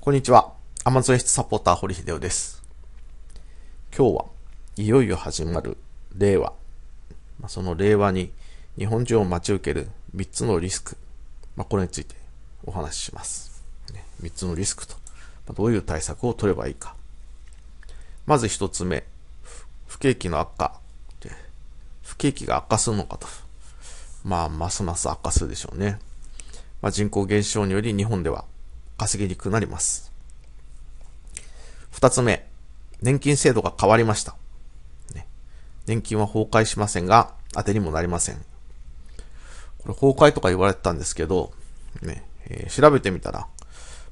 こんにちは。アマゾン室サポーター堀秀夫です。今日はいよいよ始まる令和。その令和に日本中を待ち受ける3つのリスク。まあ、これについてお話しします。3つのリスクと。どういう対策を取ればいいか。まず1つ目。不景気の悪化。不景気が悪化するのかと。まあ、ますます悪化するでしょうね。まあ、人口減少により日本では稼ぎにくくなります。二つ目、年金制度が変わりました。年金は崩壊しませんが、当てにもなりません。これ崩壊とか言われてたんですけど、ね、えー、調べてみたら、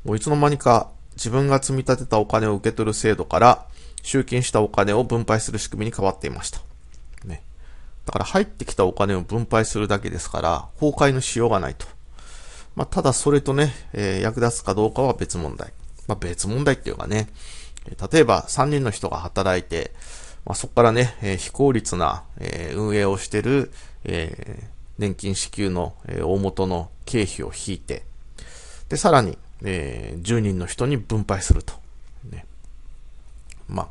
もういつの間にか自分が積み立てたお金を受け取る制度から、集金したお金を分配する仕組みに変わっていました。ね。だから入ってきたお金を分配するだけですから、崩壊のしようがないと。まあ、ただそれとね、えー、役立つかどうかは別問題。まあ、別問題っていうかね、例えば3人の人が働いて、まあ、そこからね、えー、非効率な、えー、運営をしてる、えー、年金支給の、え大元の経費を引いて、で、さらに、え10人の人に分配すると。ね、まあ、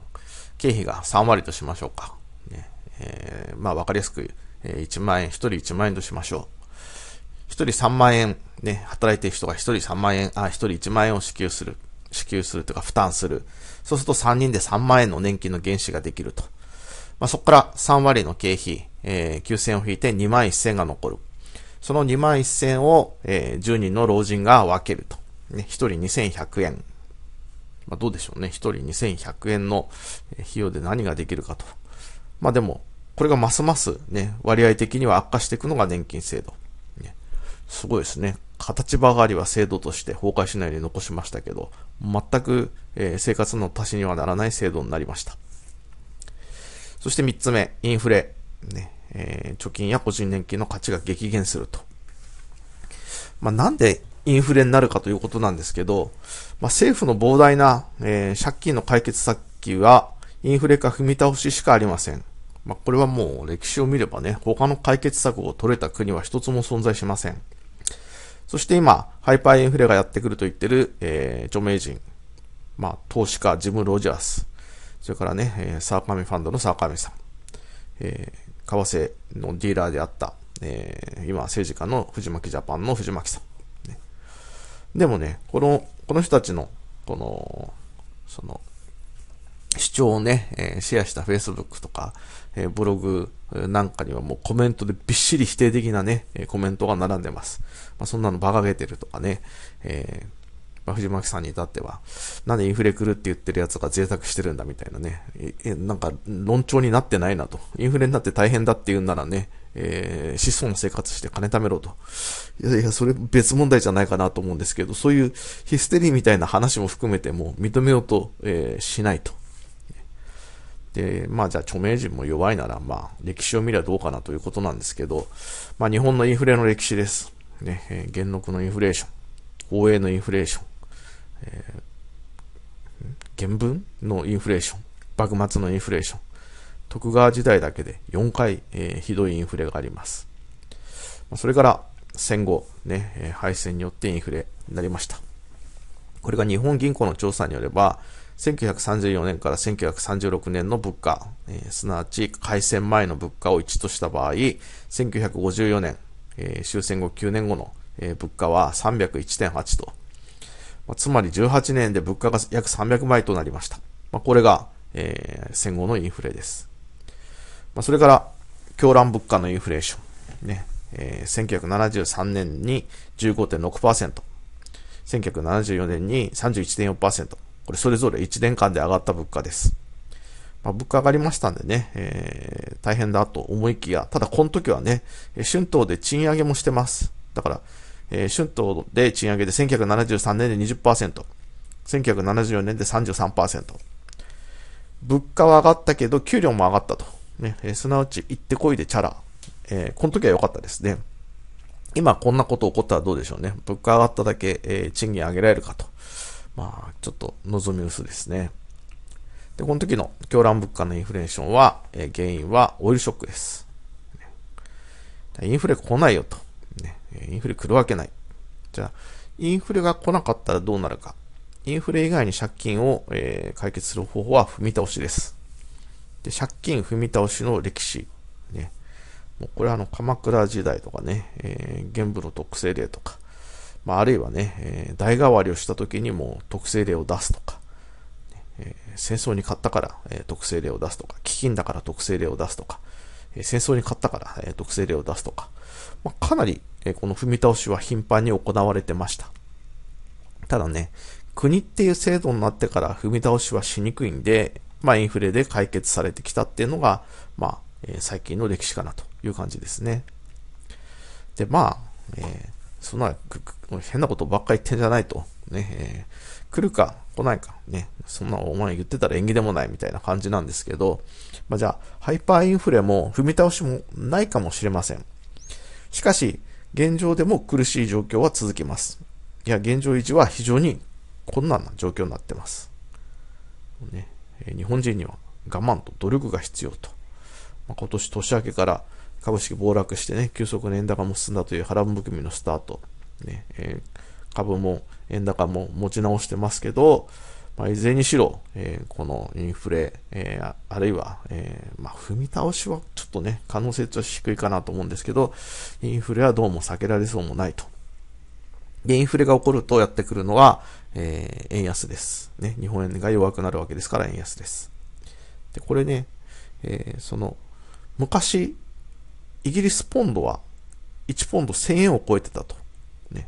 経費が3割としましょうか。ねえまあ、わかりやすく、え1万円、1人1万円としましょう。一人3万円、ね、働いている人が一人3万円、あ、一人1万円を支給する。支給するというか負担する。そうすると3人で3万円の年金の原資ができると。まあ、そこから3割の経費、えー、9000を引いて2万1000が残る。その2万1000を、えー、10人の老人が分けると。ね、一人2100円。まあ、どうでしょうね。一人2100円の費用で何ができるかと。まあでも、これがますますね、割合的には悪化していくのが年金制度。すごいですね。形ばかりは制度として崩壊しないで残しましたけど、全く、え生活の足しにはならない制度になりました。そして三つ目、インフレ。ねえー、貯金や個人年金の価値が激減すると。まあ、なんでインフレになるかということなんですけど、まあ、政府の膨大な、えー、借金の解決策はインフレ化踏み倒ししかありません。まあ、これはもう歴史を見ればね、他の解決策を取れた国は一つも存在しません。そして今、ハイパーインフレがやってくると言ってる、えー、著名人、まあ、投資家、ジム・ロジャース、それからね、えー、サーカミファンドのサーカミさん、えー、為替のディーラーであった、えー、今、政治家の藤巻ジャパンの藤巻さん、ね。でもね、この、この人たちの、この、その、主張をね、えー、シェアした Facebook とか、えー、ブログなんかにはもうコメントでびっしり否定的なね、えコメントが並んでます。まあ、そんなの馬鹿げてるとかね、えー、ま藤巻さんに至っては、なんでインフレ来るって言ってるやつが贅沢してるんだみたいなね、えなんか論調になってないなと。インフレになって大変だって言うんならね、えー、質素生活して金貯めろと。いやいや、それ別問題じゃないかなと思うんですけど、そういうヒステリーみたいな話も含めても認めようと、えー、しないと。で、まあじゃあ著名人も弱いなら、まあ歴史を見ればどうかなということなんですけど、まあ日本のインフレの歴史です。ね、えー、元禄のインフレーション、欧米のインフレーション、えー、原文のインフレーション、幕末のインフレーション、徳川時代だけで4回、えー、ひどいインフレがあります。それから戦後、ね、え敗戦によってインフレになりました。これが日本銀行の調査によれば、1934年から1936年の物価、えー、すなわち開戦前の物価を1とした場合、1954年、えー、終戦後9年後の、えー、物価は301.8と、まあ、つまり18年で物価が約300倍となりました。まあ、これが、えー、戦後のインフレです。まあ、それから、狂乱物価のインフレーション。ねえー、1973年に15.6%、1974年に31.4%、これそれぞれ1年間で上がった物価です。まあ、物価上がりましたんでね、えー、大変だと思いきや、ただこの時はね、春闘で賃上げもしてます。だから、えー、春闘で賃上げで1973年で20%、1974年で33%。物価は上がったけど、給料も上がったと。ね、えー、すなわち、行ってこいでチャラ。えー、この時は良かったですね。今こんなこと起こったらどうでしょうね。物価上がっただけ、えー、賃金上げられるかと。まあ、ちょっと望み薄ですね。で、この時の狂乱物価のインフレーションは、えー、原因はオイルショックです。インフレ来ないよと。ね、インフレ来るわけない。じゃあ、インフレが来なかったらどうなるか。インフレ以外に借金を、えー、解決する方法は踏み倒しです。で、借金踏み倒しの歴史。ね。もうこれはあの、鎌倉時代とかね、えー、玄武の特性例とか、まあ、あるいはね、えー、代替わりをした時にも特性例を出すとか、えー、戦争に勝ったから、えー、特性例を出すとか、飢饉だから特性例を出すとか、えー、戦争に勝ったから、えー、特性例を出すとか、まあ、かなり、えー、この踏み倒しは頻繁に行われてました。ただね、国っていう制度になってから踏み倒しはしにくいんで、まあ、インフレで解決されてきたっていうのが、まあ、えー、最近の歴史かなという感じですね。で、まあ、えーそんな、変なことばっか言ってんじゃないと。ね、えー、来るか来ないか。ね、そんなお前言ってたら縁起でもないみたいな感じなんですけど、まあ、じゃあ、ハイパーインフレも踏み倒しもないかもしれません。しかし、現状でも苦しい状況は続きます。いや、現状維持は非常に困難な状況になってます。ね、日本人には我慢と努力が必要と。まあ、今年年明けから株式暴落してね、急速に円高も進んだという波乱含みのスタート。ね、えー、株も円高も持ち直してますけど、まあ、いずれにしろ、えー、このインフレ、えー、あるいは、えー、まあ、踏み倒しはちょっとね、可能性として低いかなと思うんですけど、インフレはどうも避けられそうもないと。で、インフレが起こるとやってくるのは、え円安です。ね、日本円が弱くなるわけですから円安です。で、これね、えその、昔、イギリスポンドは1ポンド1000円を超えてたと。ね、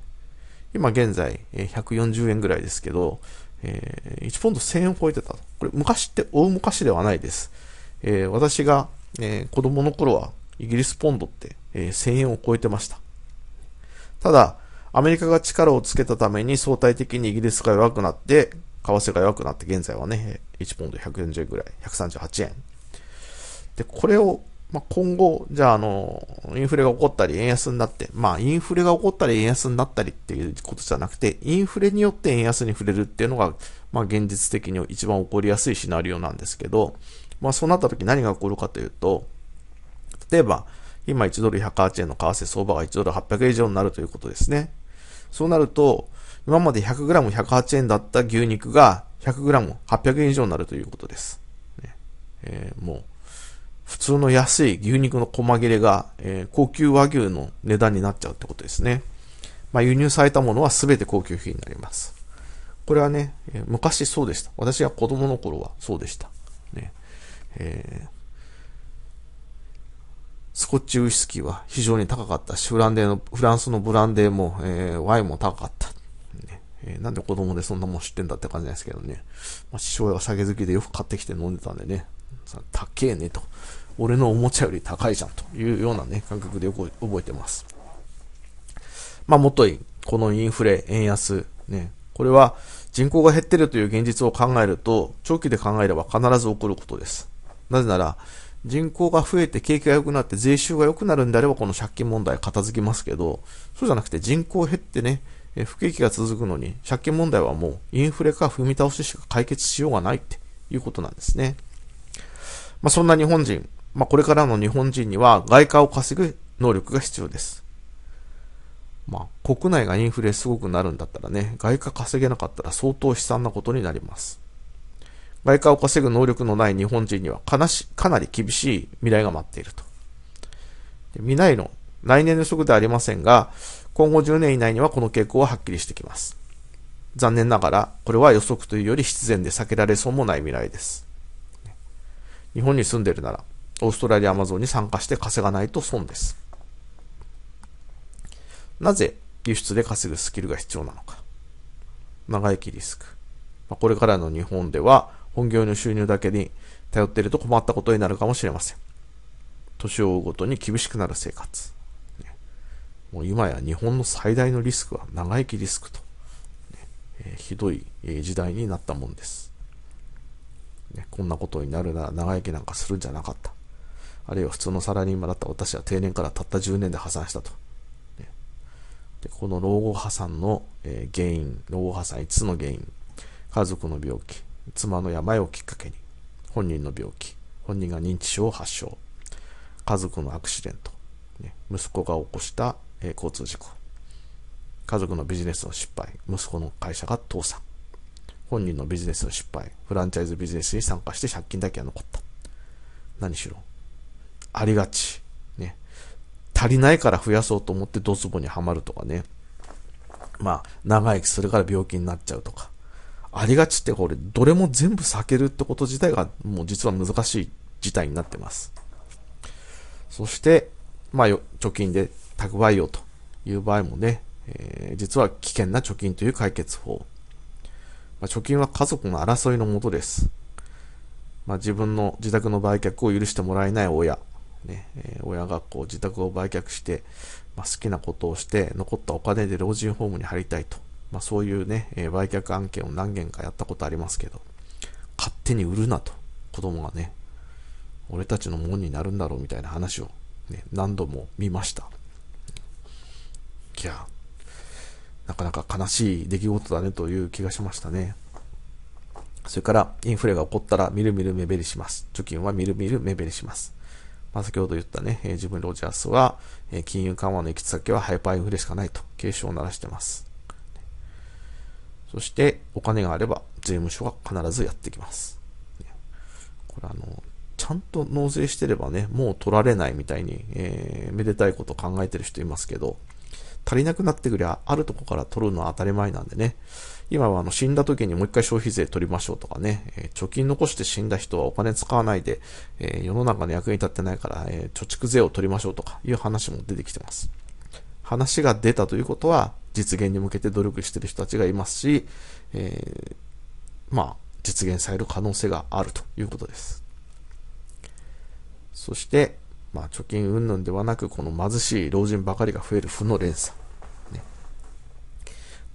今現在、え140円ぐらいですけど、え1ポンド1000円を超えてたと。これ昔って大昔ではないです。えー、私が、えー、子供の頃はイギリスポンドって、えー、1000円を超えてました。ただ、アメリカが力をつけたために相対的にイギリスが弱くなって、為替が弱くなって現在はね、1ポンド140円ぐらい、138円。で、これをまあ、今後、じゃあ、あの、インフレが起こったり、円安になって、まあ、インフレが起こったり、円安になったりっていうことじゃなくて、インフレによって円安に触れるっていうのが、まあ、現実的に一番起こりやすいシナリオなんですけど、まあ、そうなった時何が起こるかというと、例えば、今1ドル108円の為替相場が1ドル800円以上になるということですね。そうなると、今まで 100g108 円だった牛肉が 100g800 円以上になるということです。ねえー、もう、普通の安い牛肉の細切れが、えー、高級和牛の値段になっちゃうってことですね。まあ、輸入されたものは全て高級品になります。これはね、え昔そうでした。私が子供の頃はそうでした。ねえー、スコッチウイスキーは非常に高かったし、フランデのフランスのブランデーも、えー、ワインも高かった。ねえー、なんで子供でそんなもん知ってんだって感じなんですけどね。まあ、父親が酒好きでよく買ってきて飲んでたんでね。高えねと。俺のおもちゃより高いじゃんというようなね、感覚でよく覚えてます。まあ、もっといい。このインフレ、円安、ね。これは人口が減ってるという現実を考えると、長期で考えれば必ず起こることです。なぜなら、人口が増えて景気が良くなって税収が良くなるんであればこの借金問題片付きますけど、そうじゃなくて人口減ってね、不景気が続くのに借金問題はもうインフレか踏み倒ししか解決しようがないっていうことなんですね。まあ、そんな日本人、まあ、これからの日本人には外貨を稼ぐ能力が必要です。まあ、国内がインフレすごくなるんだったらね、外貨稼げなかったら相当悲惨なことになります。外貨を稼ぐ能力のない日本人にはかなしかなり厳しい未来が待っていると。未来の来年の予測ではありませんが、今後10年以内にはこの傾向ははっきりしてきます。残念ながら、これは予測というより必然で避けられそうもない未来です。日本に住んでるなら、オーストラリア・アマゾンに参加して稼がないと損です。なぜ輸出で稼ぐスキルが必要なのか。長生きリスク。これからの日本では本業の収入だけに頼っていると困ったことになるかもしれません。年を追うごとに厳しくなる生活。もう今や日本の最大のリスクは長生きリスクと、えひどい時代になったもんです。ね、こんなことになるなら長生きなんかするんじゃなかった。あるいは普通のサラリーマンだった私は定年からたった10年で破産したと。ね、でこの老後破産の、え原因、老後破産5つの原因、家族の病気、妻の病をきっかけに、本人の病気、本人が認知症を発症、家族のアクシデント、ね、息子が起こした、え交通事故、家族のビジネスの失敗、息子の会社が倒産、本人のビジネスの失敗、フランチャイズビジネスに参加して借金だけは残った。何しろ。ありがち。ね。足りないから増やそうと思ってドツボにはまるとかね。まあ、長生きするから病気になっちゃうとか。ありがちってこれ、どれも全部避けるってこと自体が、もう実は難しい事態になってます。そして、まあ、貯金で蓄えようという場合もね、えー、実は危険な貯金という解決法まあ、貯金は家族の争いのもとです。まあ、自分の自宅の売却を許してもらえない親、ねえー、親がこう自宅を売却して、まあ、好きなことをして残ったお金で老人ホームに入りたいと、まあ、そういうね、えー、売却案件を何件かやったことありますけど、勝手に売るなと、子供がね、俺たちのもんになるんだろうみたいな話を、ね、何度も見ました。なかなか悲しい出来事だねという気がしましたね。それから、インフレが起こったら、みるみる目減りします。貯金はみるみる目減りします。まあ、先ほど言ったね、えー、自分ロジャースは、えー、金融緩和の行き先はハイパーインフレしかないと警鐘を鳴らしてます。そして、お金があれば税務署が必ずやってきます。これあの、ちゃんと納税してればね、もう取られないみたいに、えー、めでたいこと考えてる人いますけど、足りなくなってくりゃ、あるとこから取るのは当たり前なんでね。今はあの死んだ時にもう一回消費税取りましょうとかね、えー、貯金残して死んだ人はお金使わないで、えー、世の中の役に立ってないから、えー、貯蓄税を取りましょうとかいう話も出てきてます。話が出たということは、実現に向けて努力してる人たちがいますし、えまあ、実現される可能性があるということです。そして、まあ、貯金云々ではなく、この貧しい老人ばかりが増える負の連鎖。ね、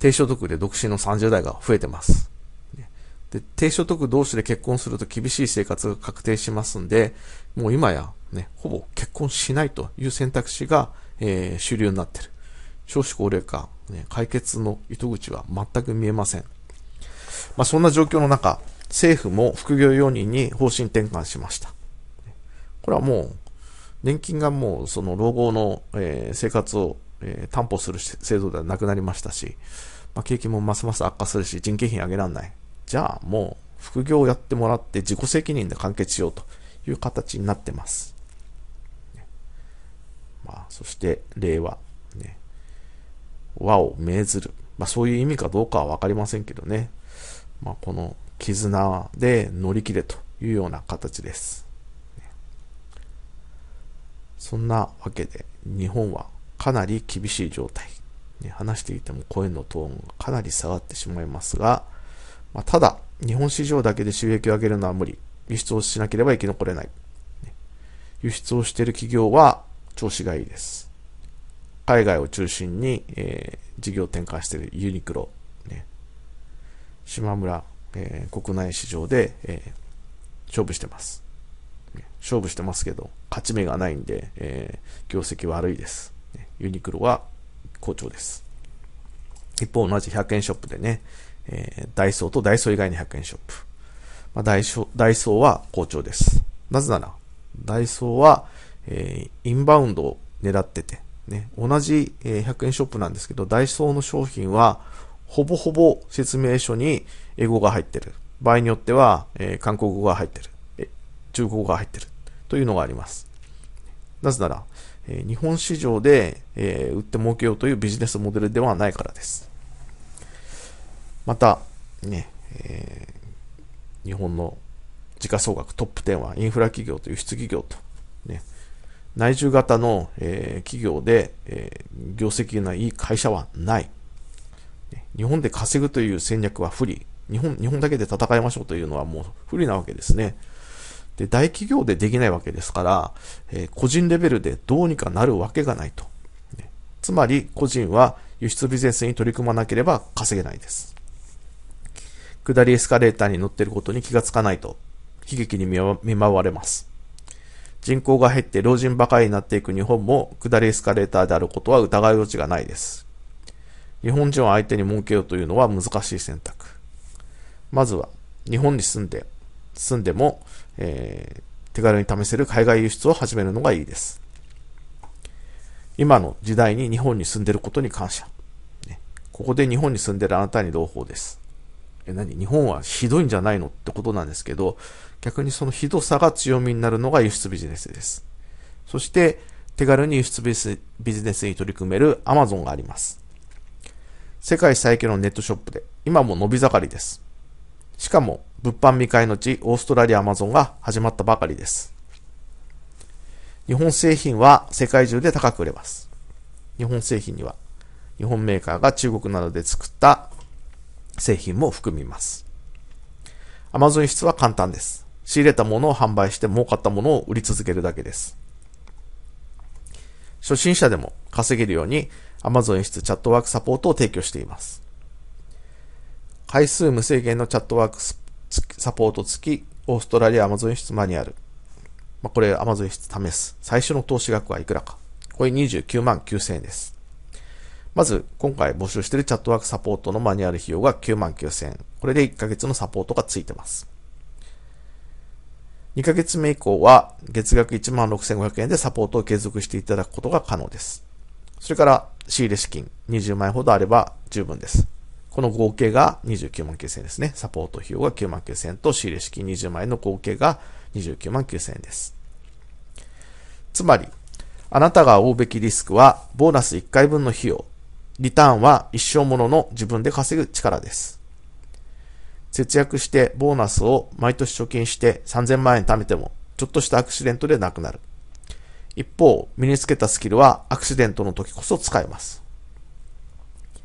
低所得で独身の30代が増えてます。ね、で低所得同士で結婚すると厳しい生活が確定しますんで、もう今や、ね、ほぼ結婚しないという選択肢が、えー、主流になってる。少子高齢化、ね、解決の糸口は全く見えません。まあ、そんな状況の中、政府も副業容認に方針転換しました。これはもう年金がもうその老後の、えー、生活を、えー、担保する制度ではなくなりましたし、まあ、景気もますます悪化するし、人件費上げられない。じゃあもう副業をやってもらって自己責任で完結しようという形になってます。まあ、そして令和、ね、和を命ずる。まあ、そういう意味かどうかはわかりませんけどね。まあ、この絆で乗り切れというような形です。そんなわけで、日本はかなり厳しい状態。話していても声のトーンがかなり下がってしまいますが、まあ、ただ、日本市場だけで収益を上げるのは無理。輸出をしなければ生き残れない。輸出をしている企業は調子がいいです。海外を中心に、えー、事業展開しているユニクロ、ね、島村、えー、国内市場で、えー、勝負してます。勝負してますけど、勝ち目がないんで、えー、業績悪いです。ユニクロは好調です。一方、同じ100円ショップでね、えー、ダイソーとダイソー以外の100円ショップ。まあ、ダイソダイソーは好調です。なぜなら、ダイソーは、えー、インバウンドを狙ってて、ね、同じ、え100円ショップなんですけど、ダイソーの商品は、ほぼほぼ説明書に英語が入ってる。場合によっては、えー、韓国語が入ってる。中古が入ってるというのがあります。なぜなら、え日本市場で、え売って儲けようというビジネスモデルではないからです。また、ね、えー、日本の時価総額トップ10はインフラ企業と輸出企業と、ね、内需型の、えー、企業で、えー、業績のいい会社はない。日本で稼ぐという戦略は不利。日本、日本だけで戦いましょうというのはもう不利なわけですね。で、大企業でできないわけですから、えー、個人レベルでどうにかなるわけがないと。ね、つまり、個人は輸出ビジネスに取り組まなければ稼げないです。下りエスカレーターに乗っていることに気がつかないと、悲劇に見舞われます。人口が減って老人ばかりになっていく日本も下りエスカレーターであることは疑う余地がないです。日本人を相手に儲けようというのは難しい選択。まずは、日本に住んで住んでも、えー、手軽に試せる海外輸出を始めるのがいいです。今の時代に日本に住んでることに感謝。ね、ここで日本に住んでるあなたに朗報です。え、何日本はひどいんじゃないのってことなんですけど、逆にそのひどさが強みになるのが輸出ビジネスです。そして、手軽に輸出ビジネスに取り組める Amazon があります。世界最強のネットショップで、今も伸び盛りです。しかも、物販未開の地、オーストラリアアマゾンが始まったばかりです。日本製品は世界中で高く売れます。日本製品には、日本メーカーが中国などで作った製品も含みます。Amazon 輸出は簡単です。仕入れたものを販売して儲かったものを売り続けるだけです。初心者でも稼げるように Amazon 輸出チャットワークサポートを提供しています。回数無制限のチャットワークスサポート付き、オーストラリアアマゾン o n 室マニュアル。まあ、これ Amazon 室試す。最初の投資額はいくらか。これ29万9000円です。まず、今回募集しているチャットワークサポートのマニュアル費用が9万9000円。これで1ヶ月のサポートがついてます。2ヶ月目以降は月額1万6500円でサポートを継続していただくことが可能です。それから仕入れ資金20万円ほどあれば十分です。この合計が29万9000円ですね。サポート費用が9万9000円と仕入れ資金20万円の合計が29万9000円です。つまり、あなたが負うべきリスクは、ボーナス1回分の費用、リターンは一生ものの自分で稼ぐ力です。節約してボーナスを毎年貯金して3000万円貯めても、ちょっとしたアクシデントでなくなる。一方、身につけたスキルはアクシデントの時こそ使えます。